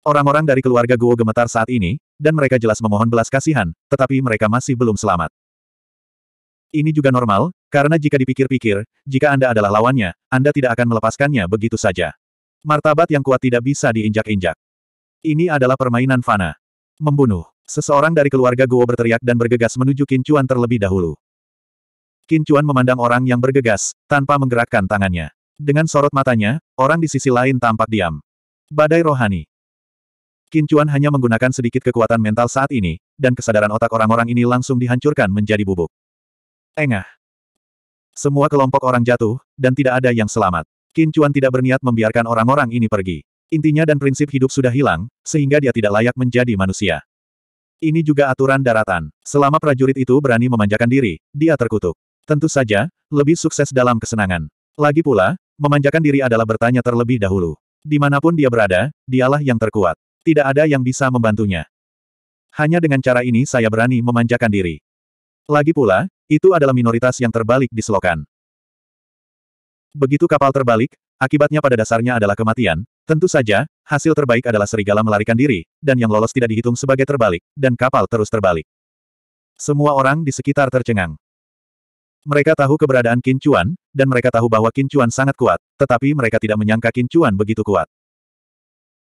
Orang-orang dari keluarga Guo gemetar saat ini, dan mereka jelas memohon belas kasihan, tetapi mereka masih belum selamat. Ini juga normal, karena jika dipikir-pikir, jika Anda adalah lawannya, Anda tidak akan melepaskannya begitu saja. Martabat yang kuat tidak bisa diinjak-injak. Ini adalah permainan fana. Membunuh. Seseorang dari keluarga Guo berteriak dan bergegas menuju Kincuan terlebih dahulu. Kincuan memandang orang yang bergegas, tanpa menggerakkan tangannya. Dengan sorot matanya, orang di sisi lain tampak diam. Badai rohani. Qin Chuan hanya menggunakan sedikit kekuatan mental saat ini, dan kesadaran otak orang-orang ini langsung dihancurkan menjadi bubuk. Engah. Semua kelompok orang jatuh, dan tidak ada yang selamat. Qin Chuan tidak berniat membiarkan orang-orang ini pergi. Intinya dan prinsip hidup sudah hilang, sehingga dia tidak layak menjadi manusia. Ini juga aturan daratan. Selama prajurit itu berani memanjakan diri, dia terkutuk. Tentu saja, lebih sukses dalam kesenangan. Lagi pula, memanjakan diri adalah bertanya terlebih dahulu. Dimanapun dia berada, dialah yang terkuat. Tidak ada yang bisa membantunya. Hanya dengan cara ini saya berani memanjakan diri. Lagi pula, itu adalah minoritas yang terbalik di selokan. Begitu kapal terbalik, akibatnya pada dasarnya adalah kematian. Tentu saja, hasil terbaik adalah serigala melarikan diri, dan yang lolos tidak dihitung sebagai terbalik, dan kapal terus terbalik. Semua orang di sekitar tercengang. Mereka tahu keberadaan Kincuan, dan mereka tahu bahwa Kincuan sangat kuat, tetapi mereka tidak menyangka Kincuan begitu kuat.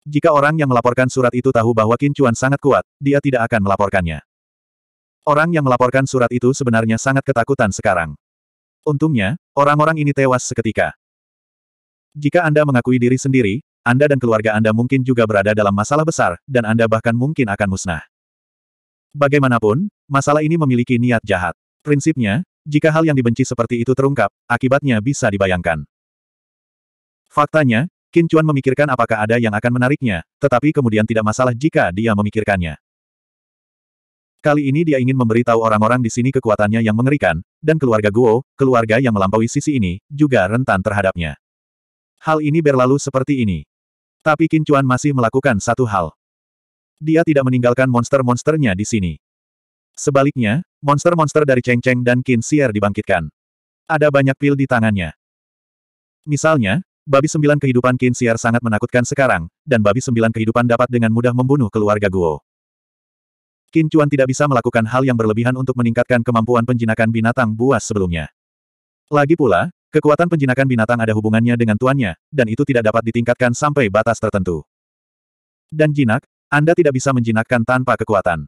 Jika orang yang melaporkan surat itu tahu bahwa Qin Chuan sangat kuat, dia tidak akan melaporkannya. Orang yang melaporkan surat itu sebenarnya sangat ketakutan sekarang. Untungnya, orang-orang ini tewas seketika. Jika Anda mengakui diri sendiri, Anda dan keluarga Anda mungkin juga berada dalam masalah besar, dan Anda bahkan mungkin akan musnah. Bagaimanapun, masalah ini memiliki niat jahat. Prinsipnya, jika hal yang dibenci seperti itu terungkap, akibatnya bisa dibayangkan. Faktanya, Qin Chuan memikirkan apakah ada yang akan menariknya, tetapi kemudian tidak masalah jika dia memikirkannya. Kali ini dia ingin memberitahu orang-orang di sini kekuatannya yang mengerikan, dan keluarga Guo, keluarga yang melampaui sisi ini, juga rentan terhadapnya. Hal ini berlalu seperti ini. Tapi Qin Chuan masih melakukan satu hal. Dia tidak meninggalkan monster-monsternya di sini. Sebaliknya, monster-monster dari Cheng Cheng dan Qin Xier dibangkitkan. Ada banyak pil di tangannya. Misalnya, Babi sembilan kehidupan Qin Xiar sangat menakutkan sekarang, dan babi sembilan kehidupan dapat dengan mudah membunuh keluarga Guo. Qin Chuan tidak bisa melakukan hal yang berlebihan untuk meningkatkan kemampuan penjinakan binatang buas sebelumnya. Lagi pula, kekuatan penjinakan binatang ada hubungannya dengan tuannya, dan itu tidak dapat ditingkatkan sampai batas tertentu. Dan jinak, Anda tidak bisa menjinakkan tanpa kekuatan.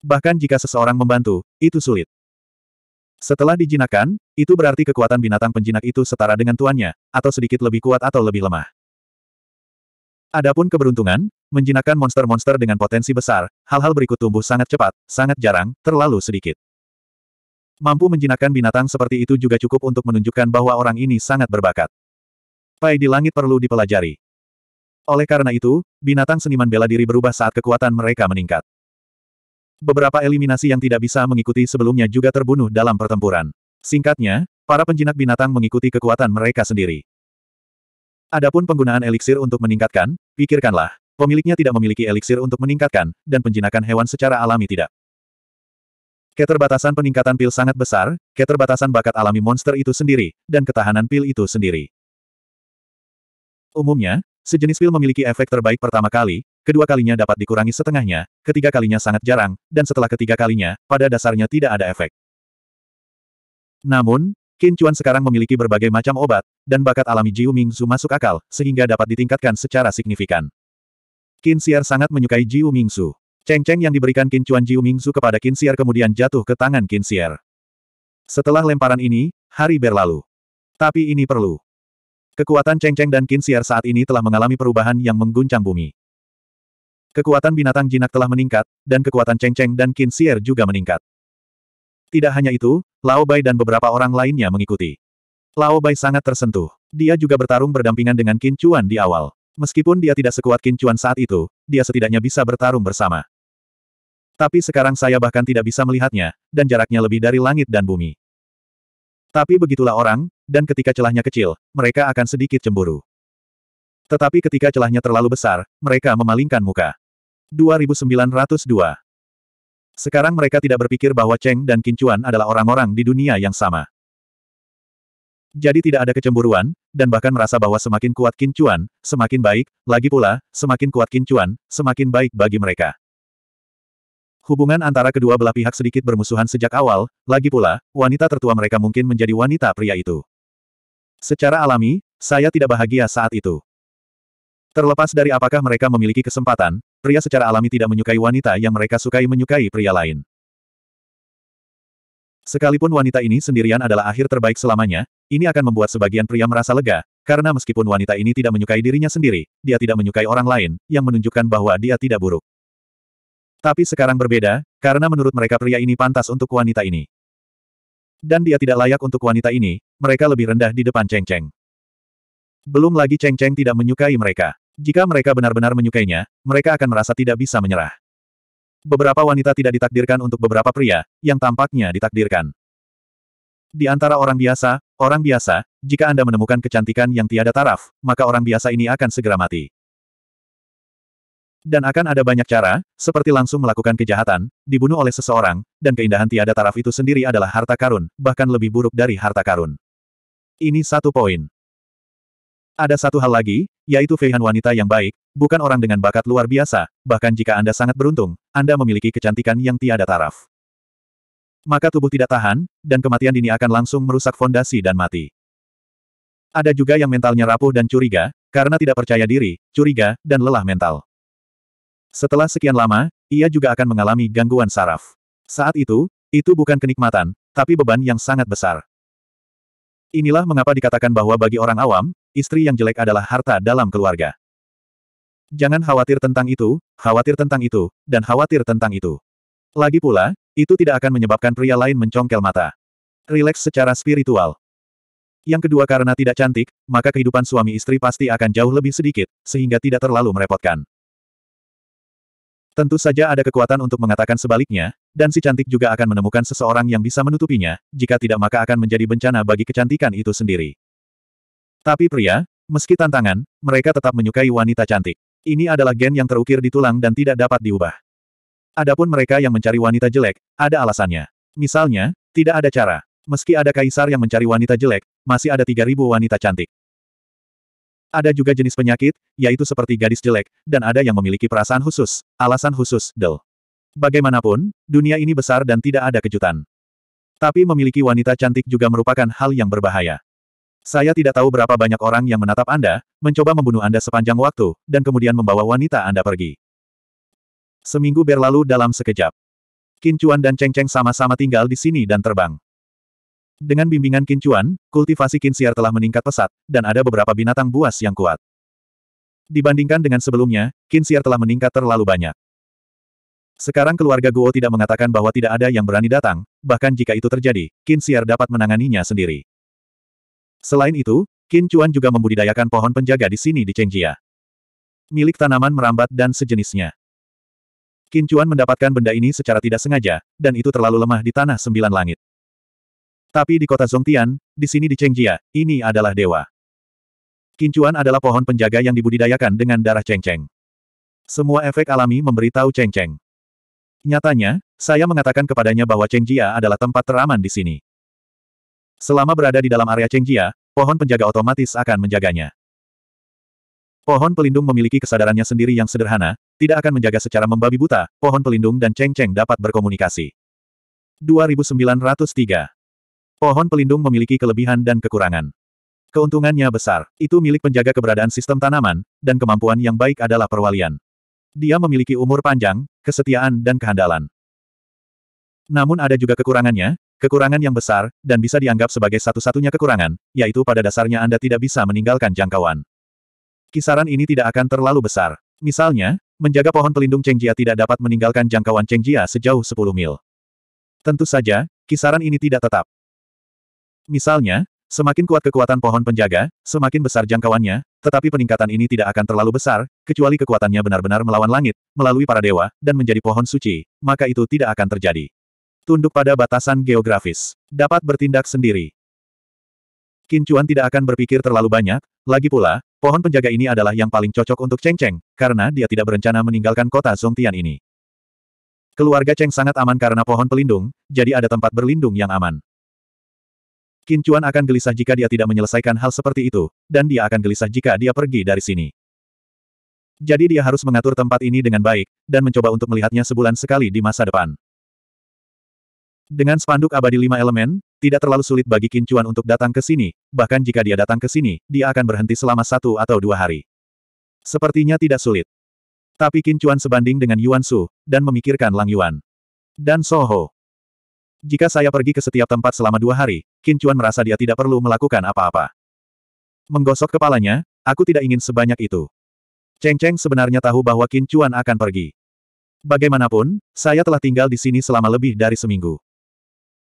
Bahkan jika seseorang membantu, itu sulit. Setelah dijinakan, itu berarti kekuatan binatang penjinak itu setara dengan tuannya, atau sedikit lebih kuat atau lebih lemah. Adapun keberuntungan, menjinakkan monster-monster dengan potensi besar, hal-hal berikut tumbuh sangat cepat, sangat jarang, terlalu sedikit. Mampu menjinakkan binatang seperti itu juga cukup untuk menunjukkan bahwa orang ini sangat berbakat. Pai di langit perlu dipelajari. Oleh karena itu, binatang seniman bela diri berubah saat kekuatan mereka meningkat beberapa eliminasi yang tidak bisa mengikuti sebelumnya juga terbunuh dalam pertempuran. Singkatnya, para penjinak binatang mengikuti kekuatan mereka sendiri. Adapun penggunaan eliksir untuk meningkatkan, pikirkanlah, pemiliknya tidak memiliki eliksir untuk meningkatkan, dan penjinakan hewan secara alami tidak. Keterbatasan peningkatan pil sangat besar, keterbatasan bakat alami monster itu sendiri, dan ketahanan pil itu sendiri. Umumnya, Sejenis pil memiliki efek terbaik pertama kali, kedua kalinya dapat dikurangi setengahnya, ketiga kalinya sangat jarang, dan setelah ketiga kalinya, pada dasarnya tidak ada efek. Namun, Qin Chuan sekarang memiliki berbagai macam obat, dan bakat alami Jiu Mingzu masuk akal, sehingga dapat ditingkatkan secara signifikan. Qin Xiar sangat menyukai Jiu Mingzu. Ceng-ceng yang diberikan Qin Chuan Jiu Mingzu kepada Qin Xiar kemudian jatuh ke tangan Qin Xiar. Setelah lemparan ini, hari berlalu. Tapi ini perlu. Kekuatan Cheng Cheng dan Qin Xiar saat ini telah mengalami perubahan yang mengguncang bumi. Kekuatan binatang jinak telah meningkat, dan kekuatan Cheng Cheng dan Qin Xiar juga meningkat. Tidak hanya itu, Lao Bai dan beberapa orang lainnya mengikuti. Lao Bai sangat tersentuh. Dia juga bertarung berdampingan dengan Qin Chuan di awal. Meskipun dia tidak sekuat Qin Chuan saat itu, dia setidaknya bisa bertarung bersama. Tapi sekarang saya bahkan tidak bisa melihatnya, dan jaraknya lebih dari langit dan bumi. Tapi begitulah orang, dan ketika celahnya kecil, mereka akan sedikit cemburu. Tetapi ketika celahnya terlalu besar, mereka memalingkan muka. 2902 Sekarang mereka tidak berpikir bahwa Cheng dan Kincuan adalah orang-orang di dunia yang sama. Jadi tidak ada kecemburuan, dan bahkan merasa bahwa semakin kuat Kincuan, semakin baik, lagi pula, semakin kuat Kincuan, semakin baik bagi mereka. Hubungan antara kedua belah pihak sedikit bermusuhan sejak awal, lagi pula, wanita tertua mereka mungkin menjadi wanita pria itu. Secara alami, saya tidak bahagia saat itu. Terlepas dari apakah mereka memiliki kesempatan, pria secara alami tidak menyukai wanita yang mereka sukai menyukai pria lain. Sekalipun wanita ini sendirian adalah akhir terbaik selamanya, ini akan membuat sebagian pria merasa lega, karena meskipun wanita ini tidak menyukai dirinya sendiri, dia tidak menyukai orang lain, yang menunjukkan bahwa dia tidak buruk. Tapi sekarang berbeda, karena menurut mereka pria ini pantas untuk wanita ini. Dan dia tidak layak untuk wanita ini, mereka lebih rendah di depan Cheng Cheng. Belum lagi Cheng Cheng tidak menyukai mereka. Jika mereka benar-benar menyukainya, mereka akan merasa tidak bisa menyerah. Beberapa wanita tidak ditakdirkan untuk beberapa pria, yang tampaknya ditakdirkan. Di antara orang biasa, orang biasa, jika Anda menemukan kecantikan yang tiada taraf, maka orang biasa ini akan segera mati. Dan akan ada banyak cara, seperti langsung melakukan kejahatan, dibunuh oleh seseorang, dan keindahan tiada taraf itu sendiri adalah harta karun, bahkan lebih buruk dari harta karun. Ini satu poin. Ada satu hal lagi, yaitu Feihan wanita yang baik, bukan orang dengan bakat luar biasa, bahkan jika Anda sangat beruntung, Anda memiliki kecantikan yang tiada taraf. Maka tubuh tidak tahan, dan kematian dini akan langsung merusak fondasi dan mati. Ada juga yang mentalnya rapuh dan curiga, karena tidak percaya diri, curiga, dan lelah mental. Setelah sekian lama, ia juga akan mengalami gangguan saraf. Saat itu, itu bukan kenikmatan, tapi beban yang sangat besar. Inilah mengapa dikatakan bahwa bagi orang awam, istri yang jelek adalah harta dalam keluarga. Jangan khawatir tentang itu, khawatir tentang itu, dan khawatir tentang itu. Lagi pula, itu tidak akan menyebabkan pria lain mencongkel mata. Rileks secara spiritual. Yang kedua karena tidak cantik, maka kehidupan suami istri pasti akan jauh lebih sedikit, sehingga tidak terlalu merepotkan. Tentu saja ada kekuatan untuk mengatakan sebaliknya, dan si cantik juga akan menemukan seseorang yang bisa menutupinya, jika tidak maka akan menjadi bencana bagi kecantikan itu sendiri. Tapi pria, meski tantangan, mereka tetap menyukai wanita cantik. Ini adalah gen yang terukir di tulang dan tidak dapat diubah. Adapun mereka yang mencari wanita jelek, ada alasannya. Misalnya, tidak ada cara. Meski ada kaisar yang mencari wanita jelek, masih ada 3.000 wanita cantik. Ada juga jenis penyakit, yaitu seperti gadis jelek, dan ada yang memiliki perasaan khusus, alasan khusus, del. Bagaimanapun, dunia ini besar dan tidak ada kejutan. Tapi memiliki wanita cantik juga merupakan hal yang berbahaya. Saya tidak tahu berapa banyak orang yang menatap Anda, mencoba membunuh Anda sepanjang waktu, dan kemudian membawa wanita Anda pergi. Seminggu berlalu dalam sekejap. Kincuan dan Cengceng sama-sama tinggal di sini dan terbang. Dengan bimbingan kincuan, kultivasi kinsiar telah meningkat pesat, dan ada beberapa binatang buas yang kuat. Dibandingkan dengan sebelumnya, kinsiar telah meningkat terlalu banyak. Sekarang keluarga Guo tidak mengatakan bahwa tidak ada yang berani datang, bahkan jika itu terjadi, kinsiar dapat menanganinya sendiri. Selain itu, Kincuan juga membudidayakan pohon penjaga di sini di Chengjia. Milik tanaman merambat dan sejenisnya. Kincuan mendapatkan benda ini secara tidak sengaja, dan itu terlalu lemah di tanah sembilan langit. Tapi di kota Zongtian, di sini di Chengjia, ini adalah dewa. Kincuan adalah pohon penjaga yang dibudidayakan dengan darah cengceng. Semua efek alami memberitahu cengceng. Nyatanya, saya mengatakan kepadanya bahwa Chengjia adalah tempat teraman di sini. Selama berada di dalam area Chengjia, pohon penjaga otomatis akan menjaganya. Pohon pelindung memiliki kesadarannya sendiri yang sederhana, tidak akan menjaga secara membabi buta, pohon pelindung dan Chengcheng dapat berkomunikasi. 2903 Pohon pelindung memiliki kelebihan dan kekurangan. Keuntungannya besar. Itu milik penjaga keberadaan sistem tanaman, dan kemampuan yang baik adalah perwalian. Dia memiliki umur panjang, kesetiaan dan kehandalan. Namun ada juga kekurangannya, kekurangan yang besar, dan bisa dianggap sebagai satu-satunya kekurangan, yaitu pada dasarnya Anda tidak bisa meninggalkan jangkauan. Kisaran ini tidak akan terlalu besar. Misalnya, menjaga pohon pelindung Cengjia tidak dapat meninggalkan jangkauan Cengjia sejauh 10 mil. Tentu saja, kisaran ini tidak tetap. Misalnya, semakin kuat kekuatan pohon penjaga, semakin besar jangkauannya, tetapi peningkatan ini tidak akan terlalu besar, kecuali kekuatannya benar-benar melawan langit, melalui para dewa, dan menjadi pohon suci, maka itu tidak akan terjadi. Tunduk pada batasan geografis. Dapat bertindak sendiri. Kincuan tidak akan berpikir terlalu banyak, lagi pula, pohon penjaga ini adalah yang paling cocok untuk Cheng Cheng, karena dia tidak berencana meninggalkan kota Zongtian ini. Keluarga Cheng sangat aman karena pohon pelindung, jadi ada tempat berlindung yang aman. Kincuan akan gelisah jika dia tidak menyelesaikan hal seperti itu, dan dia akan gelisah jika dia pergi dari sini. Jadi dia harus mengatur tempat ini dengan baik, dan mencoba untuk melihatnya sebulan sekali di masa depan. Dengan spanduk abadi lima elemen, tidak terlalu sulit bagi Kincuan untuk datang ke sini, bahkan jika dia datang ke sini, dia akan berhenti selama satu atau dua hari. Sepertinya tidak sulit. Tapi Kincuan sebanding dengan Yuan Su, dan memikirkan Lang Yuan. Dan Soho. Jika saya pergi ke setiap tempat selama dua hari, Qin Chuan merasa dia tidak perlu melakukan apa-apa. Menggosok kepalanya, aku tidak ingin sebanyak itu. Cheng Cheng sebenarnya tahu bahwa Qin Chuan akan pergi. Bagaimanapun, saya telah tinggal di sini selama lebih dari seminggu.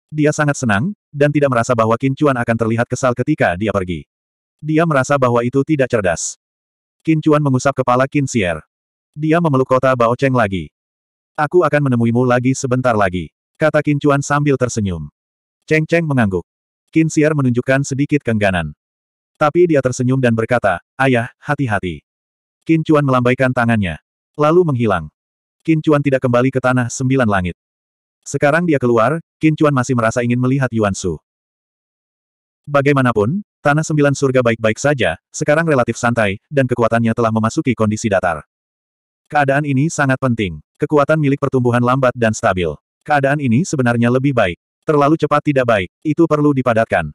Dia sangat senang, dan tidak merasa bahwa Qin Chuan akan terlihat kesal ketika dia pergi. Dia merasa bahwa itu tidak cerdas. Qin Chuan mengusap kepala Qin Xier. Dia memeluk kota Bao Cheng lagi. Aku akan menemuimu lagi sebentar lagi. Kata Kincuan Chuan sambil tersenyum. Cheng Cheng mengangguk. Qin menunjukkan sedikit kengganan. Tapi dia tersenyum dan berkata, Ayah, hati-hati. Qin Chuan melambaikan tangannya. Lalu menghilang. Qin Chuan tidak kembali ke tanah sembilan langit. Sekarang dia keluar, Qin Chuan masih merasa ingin melihat Yuan Su. Bagaimanapun, tanah sembilan surga baik-baik saja, sekarang relatif santai, dan kekuatannya telah memasuki kondisi datar. Keadaan ini sangat penting. Kekuatan milik pertumbuhan lambat dan stabil. Keadaan ini sebenarnya lebih baik. Terlalu cepat tidak baik, itu perlu dipadatkan.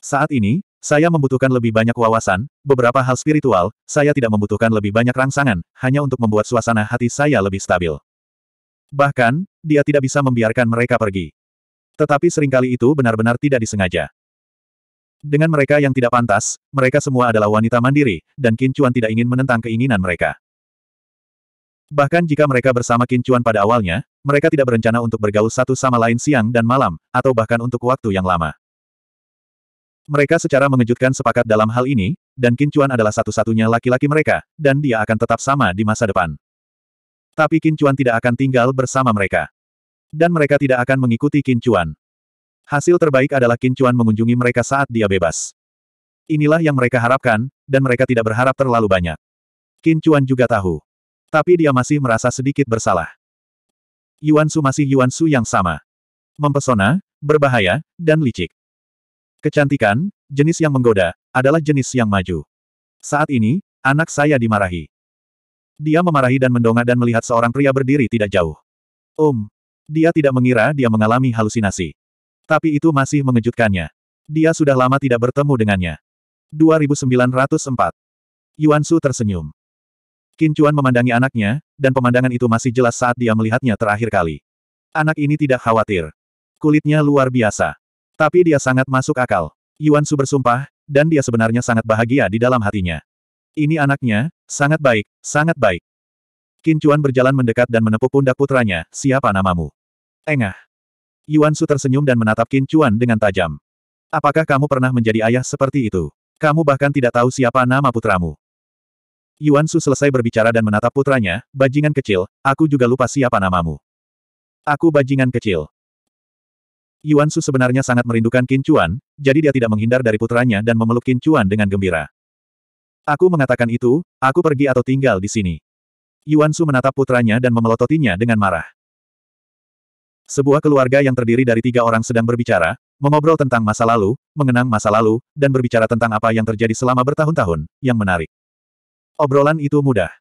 Saat ini, saya membutuhkan lebih banyak wawasan, beberapa hal spiritual, saya tidak membutuhkan lebih banyak rangsangan, hanya untuk membuat suasana hati saya lebih stabil. Bahkan, dia tidak bisa membiarkan mereka pergi. Tetapi seringkali itu benar-benar tidak disengaja. Dengan mereka yang tidak pantas, mereka semua adalah wanita mandiri, dan Kincuan tidak ingin menentang keinginan mereka. Bahkan jika mereka bersama Kincuan pada awalnya, mereka tidak berencana untuk bergaul satu sama lain siang dan malam, atau bahkan untuk waktu yang lama. Mereka secara mengejutkan sepakat dalam hal ini, dan Kincuan adalah satu-satunya laki-laki mereka, dan dia akan tetap sama di masa depan. Tapi Kincuan tidak akan tinggal bersama mereka. Dan mereka tidak akan mengikuti Kincuan. Hasil terbaik adalah Kincuan mengunjungi mereka saat dia bebas. Inilah yang mereka harapkan, dan mereka tidak berharap terlalu banyak. Kincuan juga tahu. Tapi dia masih merasa sedikit bersalah. Yuan Su masih Yuan Su yang sama. Mempesona, berbahaya, dan licik. Kecantikan, jenis yang menggoda, adalah jenis yang maju. Saat ini, anak saya dimarahi. Dia memarahi dan mendongak dan melihat seorang pria berdiri tidak jauh. Om. Um, dia tidak mengira dia mengalami halusinasi. Tapi itu masih mengejutkannya. Dia sudah lama tidak bertemu dengannya. 2904. Yuan Su tersenyum. Qin Chuan memandangi anaknya, dan pemandangan itu masih jelas saat dia melihatnya terakhir kali. Anak ini tidak khawatir. Kulitnya luar biasa. Tapi dia sangat masuk akal. Yuan Su bersumpah, dan dia sebenarnya sangat bahagia di dalam hatinya. Ini anaknya, sangat baik, sangat baik. Qin Chuan berjalan mendekat dan menepuk pundak putranya, siapa namamu? Engah. Yuan Su tersenyum dan menatap Qin Chuan dengan tajam. Apakah kamu pernah menjadi ayah seperti itu? Kamu bahkan tidak tahu siapa nama putramu. Yuan Su selesai berbicara dan menatap putranya, bajingan kecil, aku juga lupa siapa namamu. Aku bajingan kecil. Yuan Su sebenarnya sangat merindukan Qin Chuan, jadi dia tidak menghindar dari putranya dan memeluk Qin Chuan dengan gembira. Aku mengatakan itu, aku pergi atau tinggal di sini. Yuan Su menatap putranya dan memelototinya dengan marah. Sebuah keluarga yang terdiri dari tiga orang sedang berbicara, mengobrol tentang masa lalu, mengenang masa lalu, dan berbicara tentang apa yang terjadi selama bertahun-tahun, yang menarik. Obrolan itu mudah.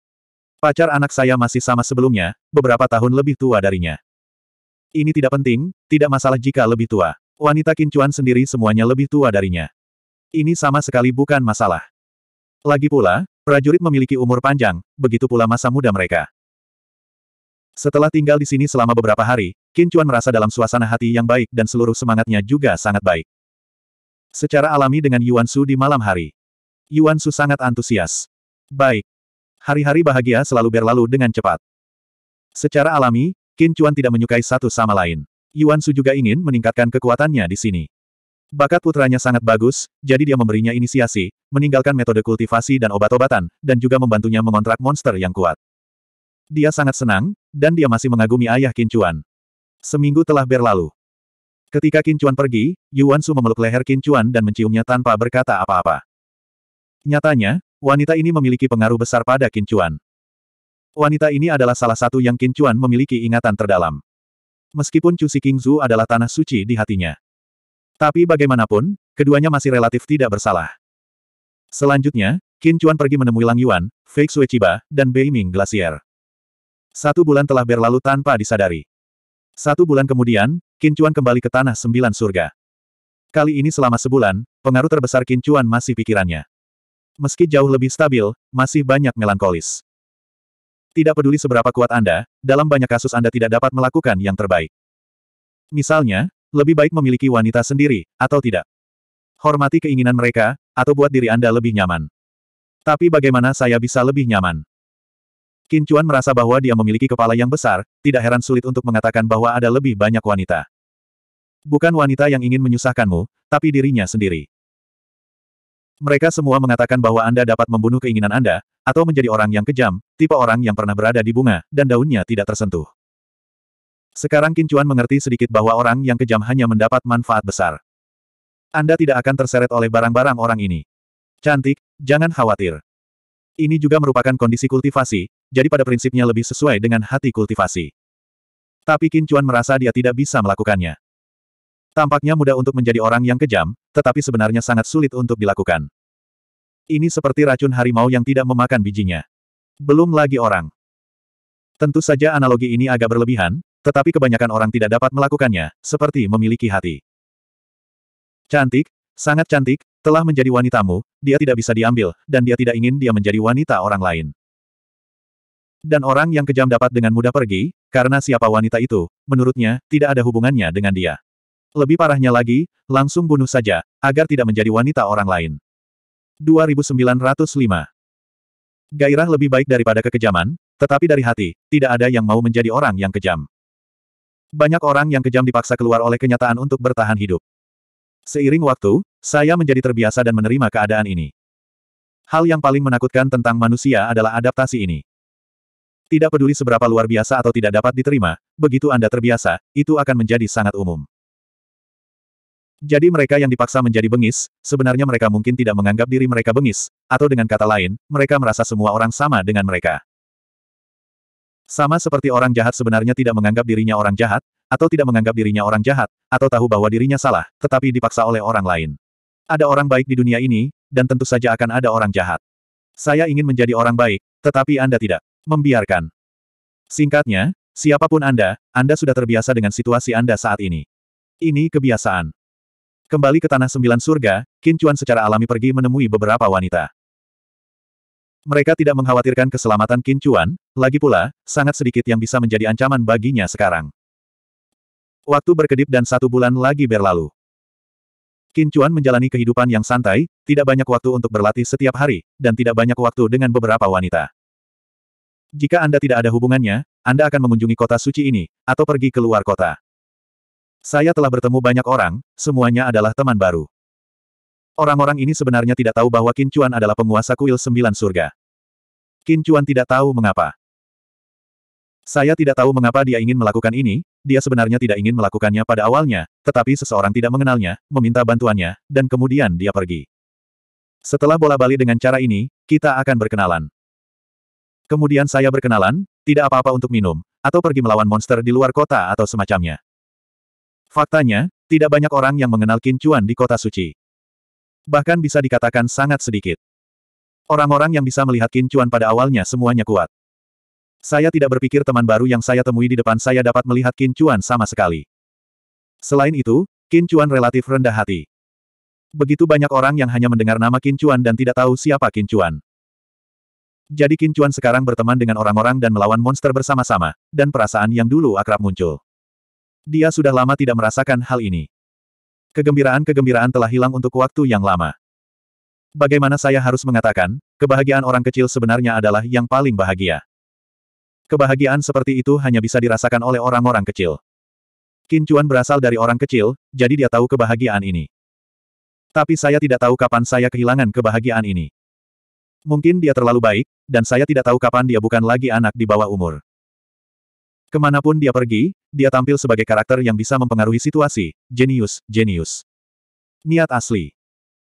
Pacar anak saya masih sama sebelumnya, beberapa tahun lebih tua darinya. Ini tidak penting, tidak masalah jika lebih tua. Wanita kincuan sendiri semuanya lebih tua darinya. Ini sama sekali bukan masalah. Lagi pula, prajurit memiliki umur panjang, begitu pula masa muda mereka. Setelah tinggal di sini selama beberapa hari, Kincuan merasa dalam suasana hati yang baik dan seluruh semangatnya juga sangat baik. Secara alami dengan Yuan Su di malam hari. Yuan Su sangat antusias. Baik. Hari-hari bahagia selalu berlalu dengan cepat. Secara alami, Qin Chuan tidak menyukai satu sama lain. Yuan Su juga ingin meningkatkan kekuatannya di sini. Bakat putranya sangat bagus, jadi dia memberinya inisiasi, meninggalkan metode kultivasi dan obat-obatan, dan juga membantunya mengontrak monster yang kuat. Dia sangat senang, dan dia masih mengagumi ayah Qin Chuan. Seminggu telah berlalu. Ketika Qin Chuan pergi, Yuan Su memeluk leher Qin Chuan dan menciumnya tanpa berkata apa-apa. Nyatanya, Wanita ini memiliki pengaruh besar pada Kincuan. Wanita ini adalah salah satu yang Kincuan memiliki ingatan terdalam. Meskipun Cusi Kingzu adalah tanah suci di hatinya. Tapi bagaimanapun, keduanya masih relatif tidak bersalah. Selanjutnya, Kincuan pergi menemui Lang Yuan, Fake Sueciba, dan Beiming Glacier. Satu bulan telah berlalu tanpa disadari. Satu bulan kemudian, Kincuan kembali ke Tanah Sembilan Surga. Kali ini selama sebulan, pengaruh terbesar Kincuan masih pikirannya. Meski jauh lebih stabil, masih banyak melankolis. Tidak peduli seberapa kuat Anda, dalam banyak kasus Anda tidak dapat melakukan yang terbaik. Misalnya, lebih baik memiliki wanita sendiri, atau tidak. Hormati keinginan mereka, atau buat diri Anda lebih nyaman. Tapi bagaimana saya bisa lebih nyaman? Kincuan merasa bahwa dia memiliki kepala yang besar, tidak heran sulit untuk mengatakan bahwa ada lebih banyak wanita. Bukan wanita yang ingin menyusahkanmu, tapi dirinya sendiri. Mereka semua mengatakan bahwa Anda dapat membunuh keinginan Anda, atau menjadi orang yang kejam, tipe orang yang pernah berada di bunga, dan daunnya tidak tersentuh. Sekarang Kincuan mengerti sedikit bahwa orang yang kejam hanya mendapat manfaat besar. Anda tidak akan terseret oleh barang-barang orang ini. Cantik, jangan khawatir. Ini juga merupakan kondisi kultivasi, jadi pada prinsipnya lebih sesuai dengan hati kultivasi. Tapi Kincuan merasa dia tidak bisa melakukannya. Tampaknya mudah untuk menjadi orang yang kejam, tetapi sebenarnya sangat sulit untuk dilakukan. Ini seperti racun harimau yang tidak memakan bijinya. Belum lagi orang. Tentu saja analogi ini agak berlebihan, tetapi kebanyakan orang tidak dapat melakukannya, seperti memiliki hati. Cantik, sangat cantik, telah menjadi wanitamu, dia tidak bisa diambil, dan dia tidak ingin dia menjadi wanita orang lain. Dan orang yang kejam dapat dengan mudah pergi, karena siapa wanita itu, menurutnya, tidak ada hubungannya dengan dia. Lebih parahnya lagi, langsung bunuh saja, agar tidak menjadi wanita orang lain. 2905 Gairah lebih baik daripada kekejaman, tetapi dari hati, tidak ada yang mau menjadi orang yang kejam. Banyak orang yang kejam dipaksa keluar oleh kenyataan untuk bertahan hidup. Seiring waktu, saya menjadi terbiasa dan menerima keadaan ini. Hal yang paling menakutkan tentang manusia adalah adaptasi ini. Tidak peduli seberapa luar biasa atau tidak dapat diterima, begitu Anda terbiasa, itu akan menjadi sangat umum. Jadi mereka yang dipaksa menjadi bengis, sebenarnya mereka mungkin tidak menganggap diri mereka bengis, atau dengan kata lain, mereka merasa semua orang sama dengan mereka. Sama seperti orang jahat sebenarnya tidak menganggap dirinya orang jahat, atau tidak menganggap dirinya orang jahat, atau tahu bahwa dirinya salah, tetapi dipaksa oleh orang lain. Ada orang baik di dunia ini, dan tentu saja akan ada orang jahat. Saya ingin menjadi orang baik, tetapi Anda tidak. Membiarkan. Singkatnya, siapapun Anda, Anda sudah terbiasa dengan situasi Anda saat ini. Ini kebiasaan. Kembali ke Tanah Sembilan Surga, Qin Chuan secara alami pergi menemui beberapa wanita. Mereka tidak mengkhawatirkan keselamatan Qin Chuan, lagi pula, sangat sedikit yang bisa menjadi ancaman baginya sekarang. Waktu berkedip dan satu bulan lagi berlalu. Qin Chuan menjalani kehidupan yang santai, tidak banyak waktu untuk berlatih setiap hari, dan tidak banyak waktu dengan beberapa wanita. Jika Anda tidak ada hubungannya, Anda akan mengunjungi kota suci ini, atau pergi ke luar kota. Saya telah bertemu banyak orang, semuanya adalah teman baru. Orang-orang ini sebenarnya tidak tahu bahwa Qin Chuan adalah penguasa kuil sembilan surga. Qin Chuan tidak tahu mengapa. Saya tidak tahu mengapa dia ingin melakukan ini, dia sebenarnya tidak ingin melakukannya pada awalnya, tetapi seseorang tidak mengenalnya, meminta bantuannya, dan kemudian dia pergi. Setelah bola balik dengan cara ini, kita akan berkenalan. Kemudian saya berkenalan, tidak apa-apa untuk minum, atau pergi melawan monster di luar kota atau semacamnya. Faktanya, tidak banyak orang yang mengenal Kincuan di kota suci. Bahkan bisa dikatakan sangat sedikit. Orang-orang yang bisa melihat Kincuan pada awalnya semuanya kuat. Saya tidak berpikir teman baru yang saya temui di depan saya dapat melihat Kincuan sama sekali. Selain itu, Kincuan relatif rendah hati. Begitu banyak orang yang hanya mendengar nama Kincuan dan tidak tahu siapa Kincuan. Jadi Kincuan sekarang berteman dengan orang-orang dan melawan monster bersama-sama, dan perasaan yang dulu akrab muncul. Dia sudah lama tidak merasakan hal ini. Kegembiraan-kegembiraan telah hilang untuk waktu yang lama. Bagaimana saya harus mengatakan, kebahagiaan orang kecil sebenarnya adalah yang paling bahagia. Kebahagiaan seperti itu hanya bisa dirasakan oleh orang-orang kecil. Kincuan berasal dari orang kecil, jadi dia tahu kebahagiaan ini. Tapi saya tidak tahu kapan saya kehilangan kebahagiaan ini. Mungkin dia terlalu baik, dan saya tidak tahu kapan dia bukan lagi anak di bawah umur. Kemanapun dia pergi, dia tampil sebagai karakter yang bisa mempengaruhi situasi, jenius, jenius. Niat asli.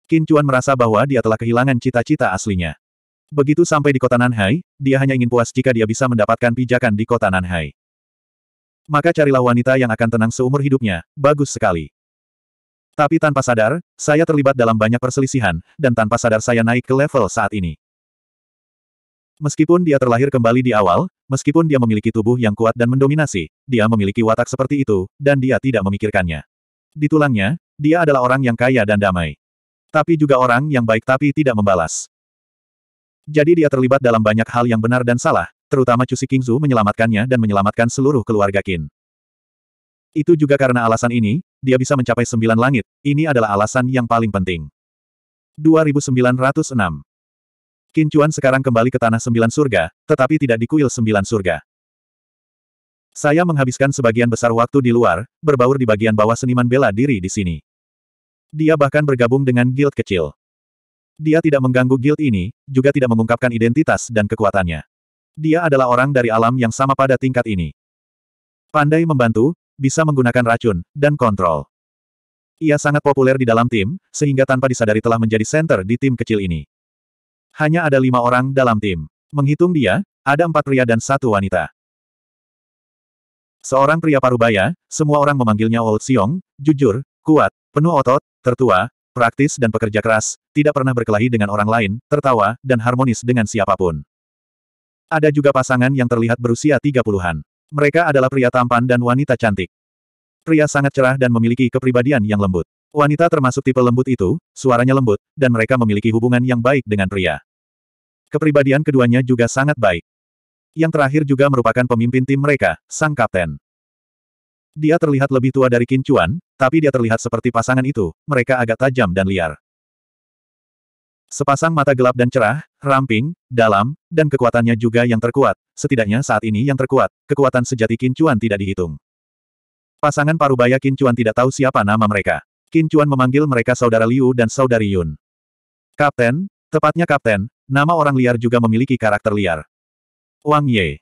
Qin Chuan merasa bahwa dia telah kehilangan cita-cita aslinya. Begitu sampai di kota Nanhai, dia hanya ingin puas jika dia bisa mendapatkan pijakan di kota Nanhai. Maka carilah wanita yang akan tenang seumur hidupnya, bagus sekali. Tapi tanpa sadar, saya terlibat dalam banyak perselisihan, dan tanpa sadar saya naik ke level saat ini. Meskipun dia terlahir kembali di awal, meskipun dia memiliki tubuh yang kuat dan mendominasi, dia memiliki watak seperti itu, dan dia tidak memikirkannya. Di tulangnya, dia adalah orang yang kaya dan damai. Tapi juga orang yang baik tapi tidak membalas. Jadi dia terlibat dalam banyak hal yang benar dan salah, terutama Cusi Kingzu menyelamatkannya dan menyelamatkan seluruh keluarga Qin. Itu juga karena alasan ini, dia bisa mencapai sembilan langit, ini adalah alasan yang paling penting. 2906 Kincuan sekarang kembali ke Tanah Sembilan Surga, tetapi tidak di kuil Sembilan Surga. Saya menghabiskan sebagian besar waktu di luar, berbaur di bagian bawah seniman bela diri di sini. Dia bahkan bergabung dengan guild kecil. Dia tidak mengganggu guild ini, juga tidak mengungkapkan identitas dan kekuatannya. Dia adalah orang dari alam yang sama pada tingkat ini. Pandai membantu, bisa menggunakan racun, dan kontrol. Ia sangat populer di dalam tim, sehingga tanpa disadari telah menjadi center di tim kecil ini. Hanya ada lima orang dalam tim. Menghitung dia, ada empat pria dan satu wanita. Seorang pria parubaya, semua orang memanggilnya Old Siong, jujur, kuat, penuh otot, tertua, praktis dan pekerja keras, tidak pernah berkelahi dengan orang lain, tertawa, dan harmonis dengan siapapun. Ada juga pasangan yang terlihat berusia 30-an. Mereka adalah pria tampan dan wanita cantik. Pria sangat cerah dan memiliki kepribadian yang lembut. Wanita termasuk tipe lembut itu, suaranya lembut, dan mereka memiliki hubungan yang baik dengan pria. Kepribadian keduanya juga sangat baik. Yang terakhir juga merupakan pemimpin tim mereka, sang kapten. Dia terlihat lebih tua dari Qin Chuan, tapi dia terlihat seperti pasangan itu, mereka agak tajam dan liar. Sepasang mata gelap dan cerah, ramping, dalam, dan kekuatannya juga yang terkuat, setidaknya saat ini yang terkuat, kekuatan sejati Qin Chuan tidak dihitung. Pasangan parubaya Chuan tidak tahu siapa nama mereka. Qin Chuan memanggil mereka saudara Liu dan saudari Yun. Kapten, tepatnya kapten, nama orang liar juga memiliki karakter liar. Wang Ye.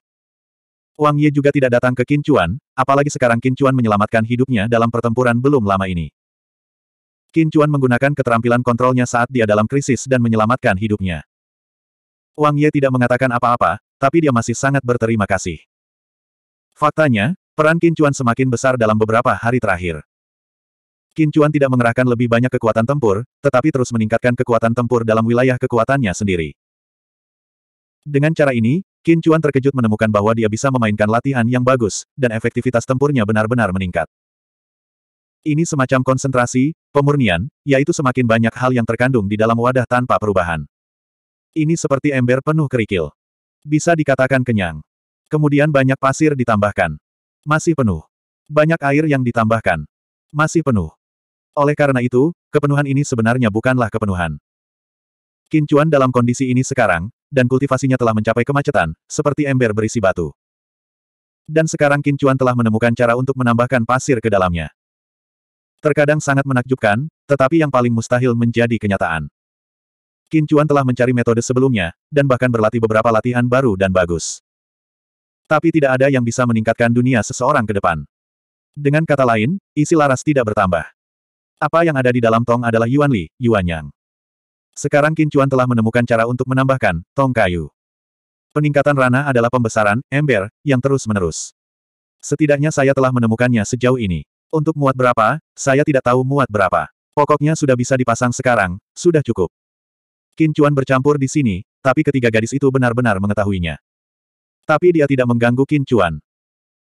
Wang Ye juga tidak datang ke Qin Chuan, apalagi sekarang Qin Chuan menyelamatkan hidupnya dalam pertempuran belum lama ini. Qin Chuan menggunakan keterampilan kontrolnya saat dia dalam krisis dan menyelamatkan hidupnya. Wang Ye tidak mengatakan apa-apa, tapi dia masih sangat berterima kasih. Faktanya, peran Qin Chuan semakin besar dalam beberapa hari terakhir. Kincuan tidak mengerahkan lebih banyak kekuatan tempur, tetapi terus meningkatkan kekuatan tempur dalam wilayah kekuatannya sendiri. Dengan cara ini, Kincuan terkejut menemukan bahwa dia bisa memainkan latihan yang bagus, dan efektivitas tempurnya benar-benar meningkat. Ini semacam konsentrasi, pemurnian, yaitu semakin banyak hal yang terkandung di dalam wadah tanpa perubahan. Ini seperti ember penuh kerikil. Bisa dikatakan kenyang. Kemudian banyak pasir ditambahkan. Masih penuh. Banyak air yang ditambahkan. Masih penuh. Oleh karena itu, kepenuhan ini sebenarnya bukanlah kepenuhan. Kincuan dalam kondisi ini sekarang, dan kultivasinya telah mencapai kemacetan, seperti ember berisi batu. Dan sekarang Kincuan telah menemukan cara untuk menambahkan pasir ke dalamnya. Terkadang sangat menakjubkan, tetapi yang paling mustahil menjadi kenyataan. Kincuan telah mencari metode sebelumnya, dan bahkan berlatih beberapa latihan baru dan bagus. Tapi tidak ada yang bisa meningkatkan dunia seseorang ke depan. Dengan kata lain, isi laras tidak bertambah. Apa yang ada di dalam tong adalah Yuan Li, Yuan Yang. Sekarang Qin Chuan telah menemukan cara untuk menambahkan tong kayu. Peningkatan rana adalah pembesaran, ember, yang terus-menerus. Setidaknya saya telah menemukannya sejauh ini. Untuk muat berapa, saya tidak tahu muat berapa. Pokoknya sudah bisa dipasang sekarang, sudah cukup. Qin Chuan bercampur di sini, tapi ketiga gadis itu benar-benar mengetahuinya. Tapi dia tidak mengganggu Qin Chuan.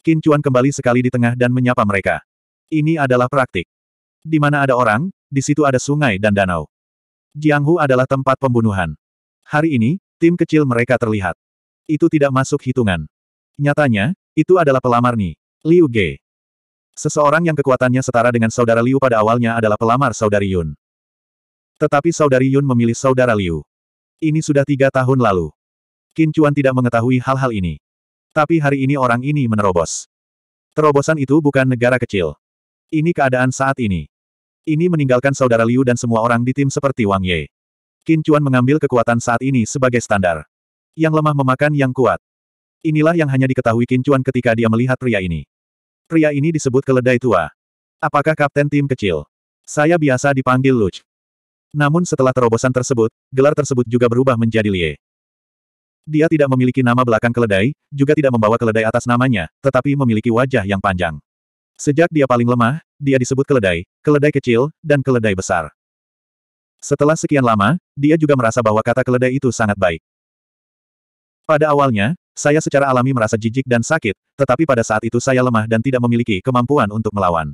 Qin Chuan kembali sekali di tengah dan menyapa mereka. Ini adalah praktik. Di mana ada orang, di situ ada sungai dan danau. Jianghu adalah tempat pembunuhan. Hari ini, tim kecil mereka terlihat. Itu tidak masuk hitungan. Nyatanya, itu adalah pelamar Ni, Liu Ge. Seseorang yang kekuatannya setara dengan saudara Liu pada awalnya adalah pelamar saudari Yun. Tetapi saudari Yun memilih saudara Liu. Ini sudah tiga tahun lalu. Qin Chuan tidak mengetahui hal-hal ini. Tapi hari ini orang ini menerobos. Terobosan itu bukan negara kecil. Ini keadaan saat ini. Ini meninggalkan saudara Liu dan semua orang di tim seperti Wang Ye. Qin Chuan mengambil kekuatan saat ini sebagai standar. Yang lemah memakan yang kuat. Inilah yang hanya diketahui Qin Chuan ketika dia melihat pria ini. Pria ini disebut keledai tua. Apakah kapten tim kecil? Saya biasa dipanggil Luch. Namun setelah terobosan tersebut, gelar tersebut juga berubah menjadi Lie. Dia tidak memiliki nama belakang keledai, juga tidak membawa keledai atas namanya, tetapi memiliki wajah yang panjang. Sejak dia paling lemah, dia disebut keledai, keledai kecil, dan keledai besar. Setelah sekian lama, dia juga merasa bahwa kata keledai itu sangat baik. Pada awalnya, saya secara alami merasa jijik dan sakit, tetapi pada saat itu saya lemah dan tidak memiliki kemampuan untuk melawan.